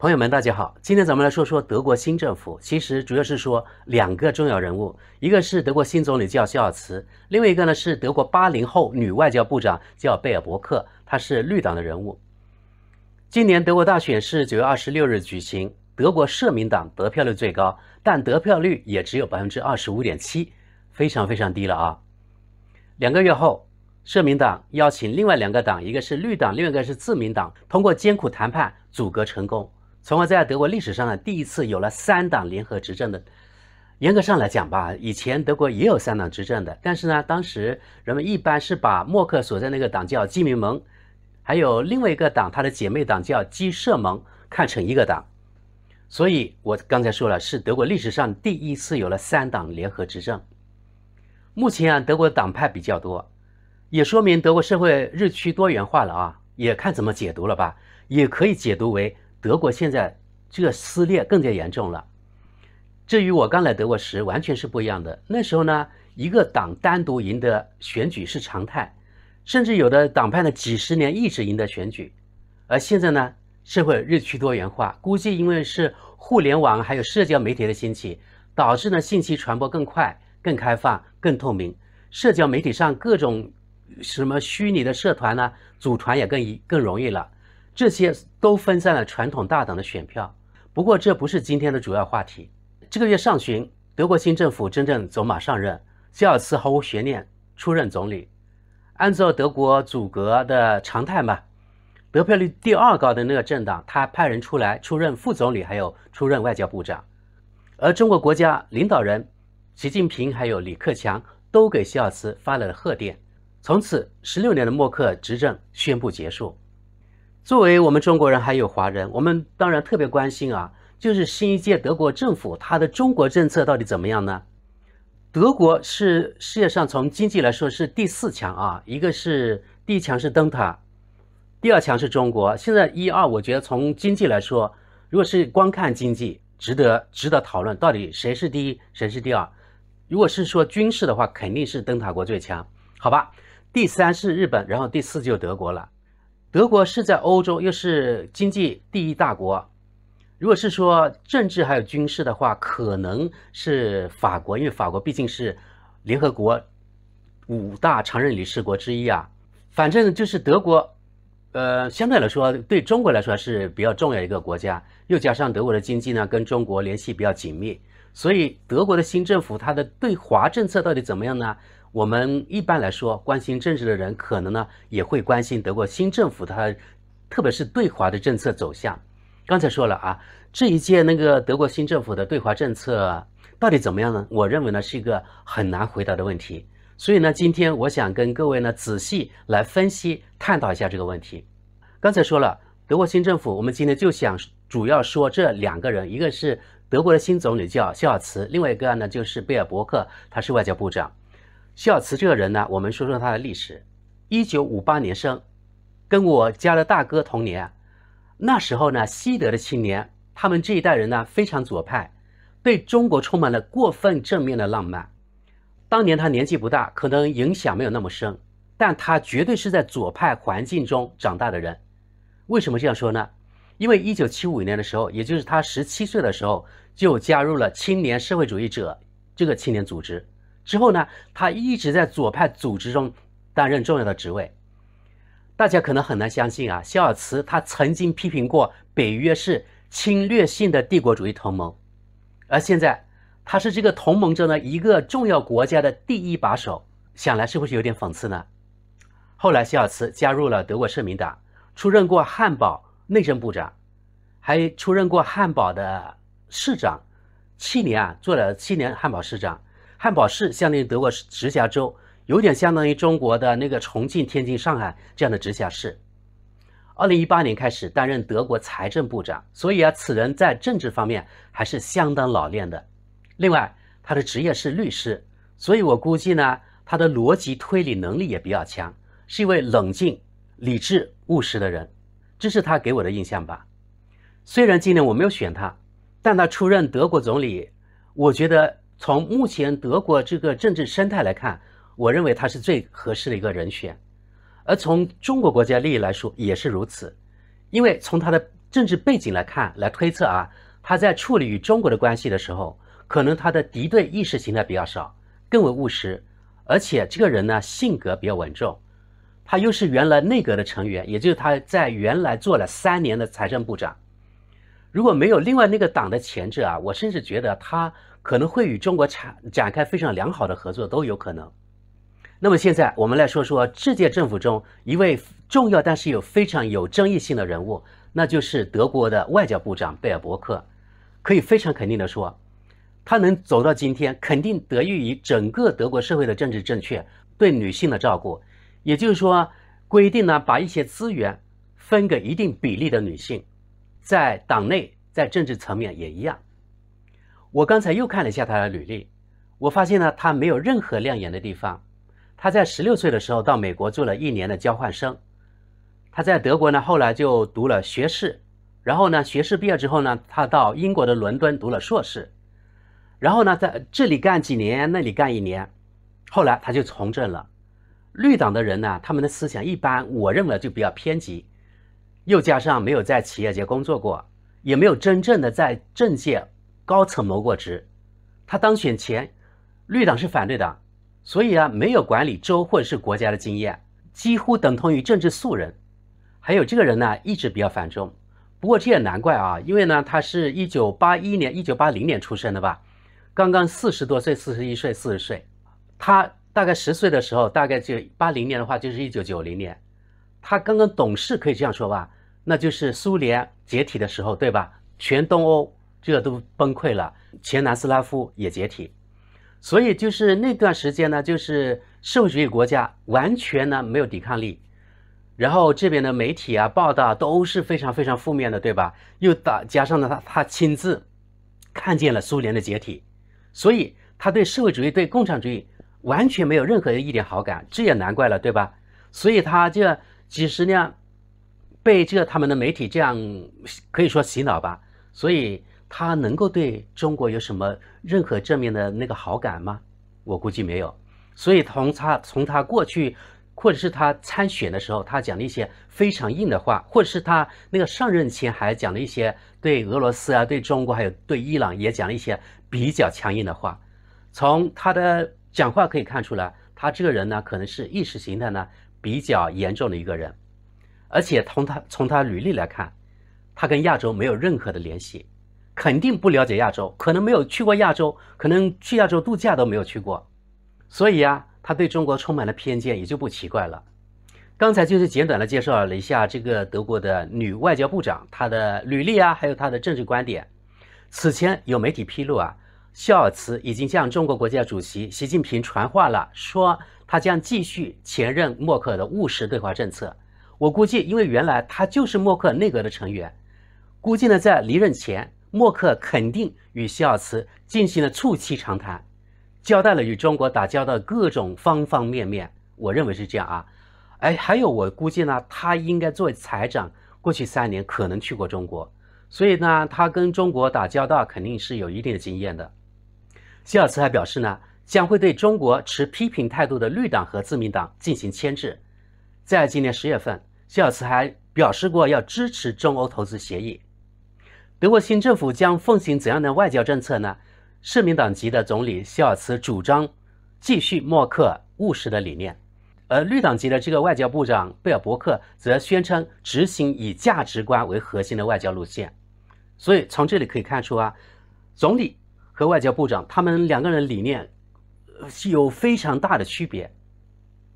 朋友们，大家好，今天咱们来说说德国新政府。其实主要是说两个重要人物，一个是德国新总理叫肖尔茨，另外一个呢是德国八零后女外交部长叫贝尔伯克，她是绿党的人物。今年德国大选是九月二十六日举行，德国社民党得票率最高，但得票率也只有百分之二十五点七，非常非常低了啊。两个月后，社民党邀请另外两个党，一个是绿党，另外一个是自民党，通过艰苦谈判阻隔成功。从而在德国历史上呢，第一次有了三党联合执政的。严格上来讲吧，以前德国也有三党执政的，但是呢，当时人们一般是把默克所在那个党叫基民盟，还有另外一个党，它的姐妹党叫基社盟，看成一个党。所以，我刚才说了，是德国历史上第一次有了三党联合执政。目前啊，德国党派比较多，也说明德国社会日趋多元化了啊，也看怎么解读了吧，也可以解读为。德国现在这个撕裂更加严重了，这与我刚来德国时完全是不一样的。那时候呢，一个党单独赢得选举是常态，甚至有的党派呢几十年一直赢得选举。而现在呢，社会日趋多元化，估计因为是互联网还有社交媒体的兴起，导致呢信息传播更快、更开放、更透明。社交媒体上各种什么虚拟的社团呢，组团也更更容易了。这些都分散了传统大党的选票，不过这不是今天的主要话题。这个月上旬，德国新政府真正走马上任，希尔茨毫无悬念出任总理。按照德国组阁的常态吧，得票率第二高的那个政党，他派人出来出任副总理，还有出任外交部长。而中国国家领导人习近平还有李克强都给施尔茨发来了贺电。从此，十六年的默克尔执政宣布结束。作为我们中国人，还有华人，我们当然特别关心啊。就是新一届德国政府，它的中国政策到底怎么样呢？德国是世界上从经济来说是第四强啊，一个是第一强是灯塔，第二强是中国。现在一、二，我觉得从经济来说，如果是光看经济，值得值得讨论到底谁是第一，谁是第二。如果是说军事的话，肯定是灯塔国最强，好吧？第三是日本，然后第四就德国了。德国是在欧洲又是经济第一大国，如果是说政治还有军事的话，可能是法国，因为法国毕竟是联合国五大常任理事国之一啊。反正就是德国，呃，相对来说对中国来说是比较重要一个国家，又加上德国的经济呢跟中国联系比较紧密，所以德国的新政府它的对华政策到底怎么样呢？我们一般来说，关心政治的人可能呢也会关心德国新政府，它特别是对华的政策走向。刚才说了啊，这一届那个德国新政府的对华政策到底怎么样呢？我认为呢是一个很难回答的问题。所以呢，今天我想跟各位呢仔细来分析探讨一下这个问题。刚才说了德国新政府，我们今天就想主要说这两个人，一个是德国的新总理叫肖尔茨，另外一个呢就是贝尔伯克，他是外交部长。谢尔茨这个人呢，我们说说他的历史。一九五八年生，跟我家的大哥同年。那时候呢，西德的青年，他们这一代人呢，非常左派，对中国充满了过分正面的浪漫。当年他年纪不大，可能影响没有那么深，但他绝对是在左派环境中长大的人。为什么这样说呢？因为一九七五年的时候，也就是他十七岁的时候，就加入了青年社会主义者这个青年组织。之后呢，他一直在左派组织中担任重要的职位。大家可能很难相信啊，肖尔茨他曾经批评过北约是侵略性的帝国主义同盟，而现在他是这个同盟中的一个重要国家的第一把手，想来是不是有点讽刺呢？后来，肖尔茨加入了德国社民党，出任过汉堡内政部长，还出任过汉堡的市长，七年啊，做了七年汉堡市长。汉堡市相当于德国直辖州，有点相当于中国的那个重庆、天津、上海这样的直辖市。二零一八年开始担任德国财政部长，所以啊，此人在政治方面还是相当老练的。另外，他的职业是律师，所以我估计呢，他的逻辑推理能力也比较强，是一位冷静、理智、务实的人，这是他给我的印象吧。虽然今年我没有选他，但他出任德国总理，我觉得。从目前德国这个政治生态来看，我认为他是最合适的一个人选，而从中国国家利益来说也是如此，因为从他的政治背景来看，来推测啊，他在处理与中国的关系的时候，可能他的敌对意识形态比较少，更为务实，而且这个人呢性格比较稳重，他又是原来内阁的成员，也就是他在原来做了三年的财政部长。如果没有另外那个党的牵制啊，我甚至觉得他可能会与中国展展开非常良好的合作都有可能。那么现在我们来说说这届政府中一位重要但是有非常有争议性的人物，那就是德国的外交部长贝尔伯克。可以非常肯定的说，他能走到今天，肯定得益于整个德国社会的政治正确对女性的照顾，也就是说规定呢把一些资源分给一定比例的女性。在党内，在政治层面也一样。我刚才又看了一下他的履历，我发现呢，他没有任何亮眼的地方。他在十六岁的时候到美国做了一年的交换生，他在德国呢后来就读了学士，然后呢学士毕业之后呢，他到英国的伦敦读了硕士，然后呢在这里干几年，那里干一年，后来他就从政了。绿党的人呢，他们的思想一般，我认为就比较偏激。又加上没有在企业界工作过，也没有真正的在政界高层谋过职，他当选前，绿党是反对党，所以啊，没有管理州或者是国家的经验，几乎等同于政治素人。还有这个人呢，一直比较反中，不过这也难怪啊，因为呢，他是一九八一年、一九八零年出生的吧，刚刚四十多岁，四十一岁、四十岁，他大概十岁的时候，大概就八零年的话，就是一九九零年。他刚刚懂事，可以这样说吧，那就是苏联解体的时候，对吧？全东欧这都崩溃了，前南斯拉夫也解体，所以就是那段时间呢，就是社会主义国家完全呢没有抵抗力，然后这边的媒体啊报道都是非常非常负面的，对吧？又打加上呢，他他亲自看见了苏联的解体，所以他对社会主义、对共产主义完全没有任何一点好感，这也难怪了，对吧？所以他就。其实呢，被这他们的媒体这样可以说洗脑吧，所以他能够对中国有什么任何正面的那个好感吗？我估计没有。所以从他从他过去，或者是他参选的时候，他讲了一些非常硬的话，或者是他那个上任前还讲了一些对俄罗斯啊、对中国还有对伊朗也讲了一些比较强硬的话。从他的讲话可以看出来，他这个人呢，可能是意识形态呢。比较严重的一个人，而且从他从他履历来看，他跟亚洲没有任何的联系，肯定不了解亚洲，可能没有去过亚洲，可能去亚洲度假都没有去过，所以呀，他对中国充满了偏见也就不奇怪了。刚才就是简短的介绍了一下这个德国的女外交部长她的履历啊，还有她的政治观点。此前有媒体披露啊，肖尔茨已经向中国国家主席习近平传话了，说。他将继续前任默克尔的务实对华政策。我估计，因为原来他就是默克尔内阁的成员，估计呢，在离任前，默克尔肯定与希尔茨进行了促膝长谈，交代了与中国打交道各种方方面面。我认为是这样啊。哎，还有，我估计呢，他应该作为财长，过去三年可能去过中国，所以呢，他跟中国打交道肯定是有一定的经验的。希尔茨还表示呢。将会对中国持批评态度的绿党和自民党进行牵制。在今年十月份，希尔斯还表示过要支持中欧投资协议。德国新政府将奉行怎样的外交政策呢？社民党级的总理希尔斯主张继续默克务实的理念，而绿党级的这个外交部长贝尔伯克则宣称执行以价值观为核心的外交路线。所以从这里可以看出啊，总理和外交部长他们两个人理念。是有非常大的区别，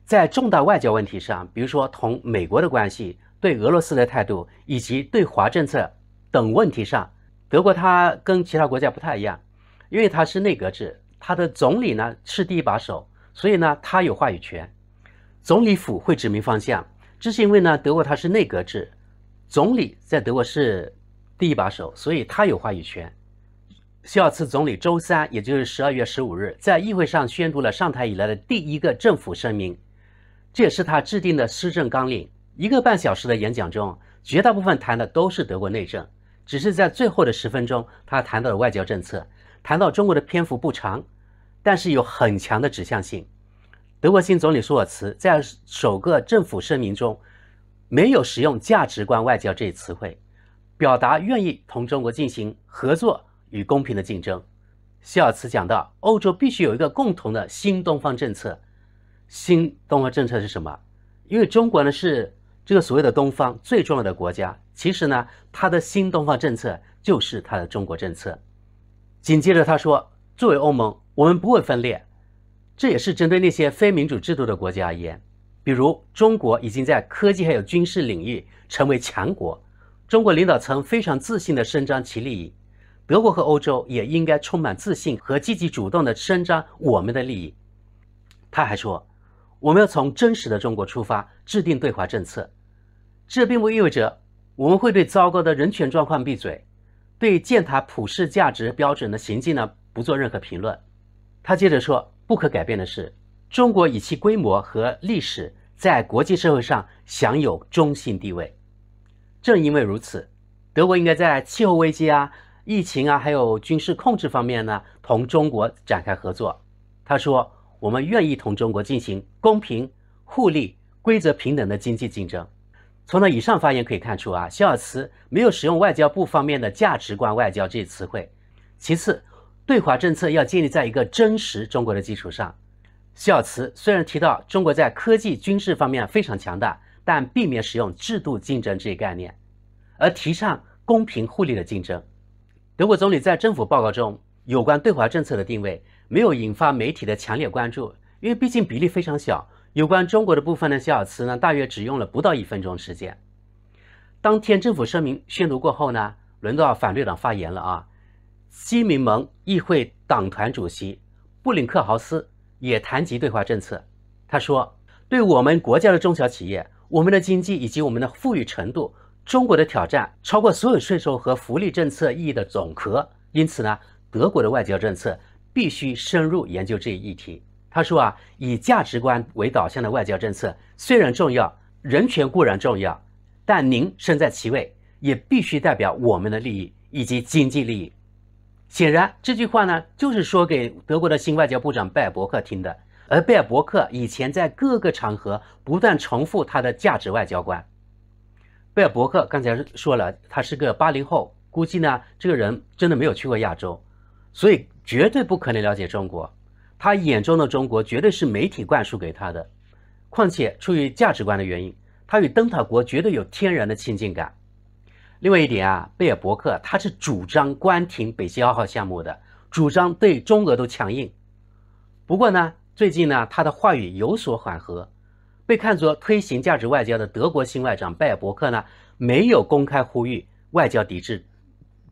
在重大外交问题上，比如说同美国的关系、对俄罗斯的态度以及对华政策等问题上，德国它跟其他国家不太一样，因为它是内阁制，它的总理呢是第一把手，所以呢他有话语权，总理府会指明方向。这是因为呢德国它是内阁制，总理在德国是第一把手，所以他有话语权。西尔茨总理周三，也就是十二月十五日，在议会上宣读了上台以来的第一个政府声明，这也是他制定的施政纲领。一个半小时的演讲中，绝大部分谈的都是德国内政，只是在最后的十分钟，他谈到了外交政策。谈到中国的篇幅不长，但是有很强的指向性。德国新总理舒尔茨在首个政府声明中，没有使用“价值观外交”这一词汇，表达愿意同中国进行合作。与公平的竞争，希尔茨讲到，欧洲必须有一个共同的新东方政策。新东方政策是什么？因为中国呢是这个所谓的东方最重要的国家。其实呢，他的新东方政策就是他的中国政策。紧接着他说，作为欧盟，我们不会分裂。这也是针对那些非民主制度的国家而言。比如，中国已经在科技还有军事领域成为强国。中国领导层非常自信地伸张其利益。德国和欧洲也应该充满自信和积极主动地伸张我们的利益。他还说，我们要从真实的中国出发制定对华政策，这并不意味着我们会对糟糕的人权状况闭嘴，对践踏普世价值标准的行径呢不做任何评论。他接着说，不可改变的是，中国以其规模和历史在国际社会上享有中心地位。正因为如此，德国应该在气候危机啊。疫情啊，还有军事控制方面呢，同中国展开合作。他说，我们愿意同中国进行公平、互利、规则平等的经济竞争。从那以上发言可以看出啊，肖尔茨没有使用外交部方面的价值观外交这一词汇。其次，对华政策要建立在一个真实中国的基础上。肖尔茨虽然提到中国在科技、军事方面非常强大，但避免使用制度竞争这一概念，而提倡公平互利的竞争。德国总理在政府报告中有关对华政策的定位没有引发媒体的强烈关注，因为毕竟比例非常小。有关中国的部分呢，希尔茨呢大约只用了不到一分钟时间。当天政府声明宣读过后呢，轮到反对党发言了啊。西民盟议会党团主席布林克豪斯也谈及对华政策，他说：“对我们国家的中小企业、我们的经济以及我们的富裕程度。”中国的挑战超过所有税收和福利政策意义的总和，因此呢，德国的外交政策必须深入研究这一议题。他说啊，以价值观为导向的外交政策虽然重要，人权固然重要，但您身在其位，也必须代表我们的利益以及经济利益。显然，这句话呢，就是说给德国的新外交部长贝尔伯克听的。而贝尔伯克以前在各个场合不断重复他的价值外交观。贝尔伯克刚才说了，他是个八零后，估计呢，这个人真的没有去过亚洲，所以绝对不可能了解中国。他眼中的中国，绝对是媒体灌输给他的。况且出于价值观的原因，他与灯塔国绝对有天然的亲近感。另外一点啊，贝尔伯克他是主张关停北溪二号项目的，主张对中俄都强硬。不过呢，最近呢，他的话语有所缓和。被看作推行价值外交的德国新外长拜尔伯克呢，没有公开呼吁外交抵制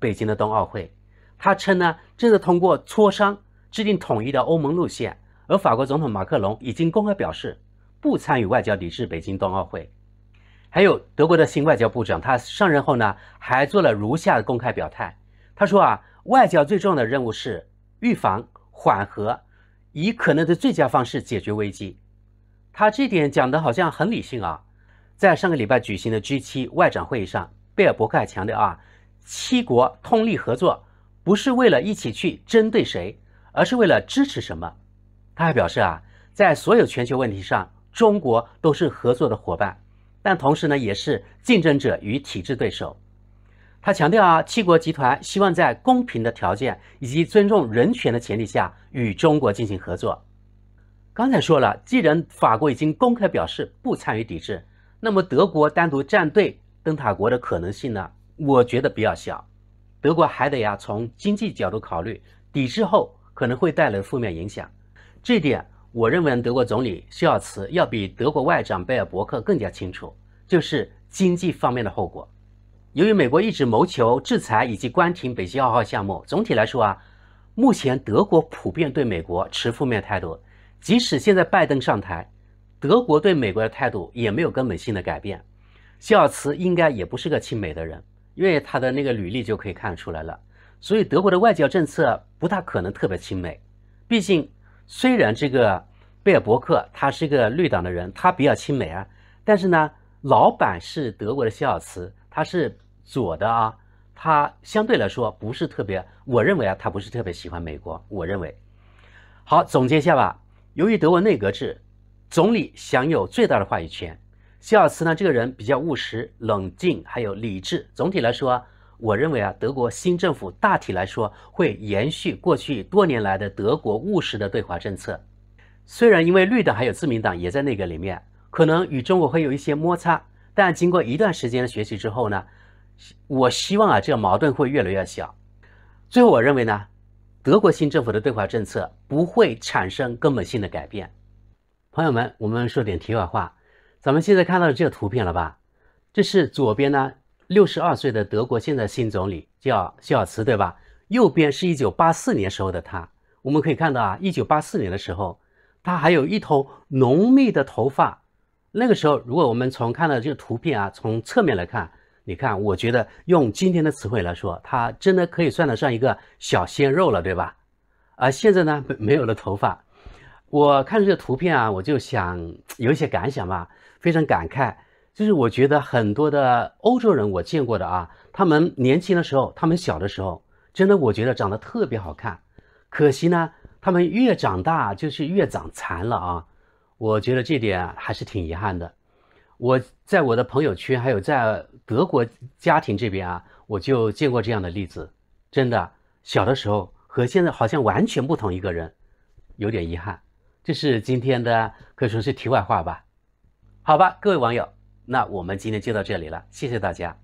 北京的冬奥会。他称呢，正在通过磋商制定统一的欧盟路线。而法国总统马克龙已经公开表示不参与外交抵制北京冬奥会。还有德国的新外交部长，他上任后呢，还做了如下公开表态：他说啊，外交最重要的任务是预防、缓和，以可能的最佳方式解决危机。他这点讲的好像很理性啊，在上个礼拜举行的 G7 外长会议上，贝尔伯克还强调啊，七国通力合作不是为了一起去针对谁，而是为了支持什么。他还表示啊，在所有全球问题上，中国都是合作的伙伴，但同时呢，也是竞争者与体制对手。他强调啊，七国集团希望在公平的条件以及尊重人权的前提下与中国进行合作。刚才说了，既然法国已经公开表示不参与抵制，那么德国单独站队灯塔国的可能性呢？我觉得比较小。德国还得呀从经济角度考虑，抵制后可能会带来负面影响。这点我认为德国总理朔尔茨要比德国外长贝尔伯克更加清楚，就是经济方面的后果。由于美国一直谋求制裁以及关停北极二号项目，总体来说啊，目前德国普遍对美国持负面态度。即使现在拜登上台，德国对美国的态度也没有根本性的改变。希尔茨应该也不是个亲美的人，因为他的那个履历就可以看出来了。所以德国的外交政策不大可能特别亲美。毕竟，虽然这个贝尔伯克他是个绿党的人，他比较亲美啊，但是呢，老板是德国的希尔茨，他是左的啊，他相对来说不是特别，我认为啊，他不是特别喜欢美国。我认为，好，总结一下吧。由于德文内阁制，总理享有最大的话语权。希尔斯呢，这个人比较务实、冷静，还有理智。总体来说，我认为啊，德国新政府大体来说会延续过去多年来的德国务实的对华政策。虽然因为绿党还有自民党也在内阁里面，可能与中国会有一些摩擦，但经过一段时间的学习之后呢，我希望啊，这个矛盾会越来越小。最后，我认为呢。德国新政府的对华政策不会产生根本性的改变。朋友们，我们说点题外话。咱们现在看到这个图片了吧？这是左边呢，六十二岁的德国现在新总理叫谢尔茨，对吧？右边是一九八四年时候的他。我们可以看到啊，一九八四年的时候，他还有一头浓密的头发。那个时候，如果我们从看到这个图片啊，从侧面来看。你看，我觉得用今天的词汇来说，他真的可以算得上一个小鲜肉了，对吧？而现在呢，没没有了头发。我看这个图片啊，我就想有一些感想吧，非常感慨。就是我觉得很多的欧洲人，我见过的啊，他们年轻的时候，他们小的时候，真的我觉得长得特别好看。可惜呢，他们越长大就是越长残了啊。我觉得这点还是挺遗憾的。我在我的朋友圈，还有在。德国家庭这边啊，我就见过这样的例子，真的，小的时候和现在好像完全不同，一个人，有点遗憾，这是今天的可以说是题外话吧，好吧，各位网友，那我们今天就到这里了，谢谢大家。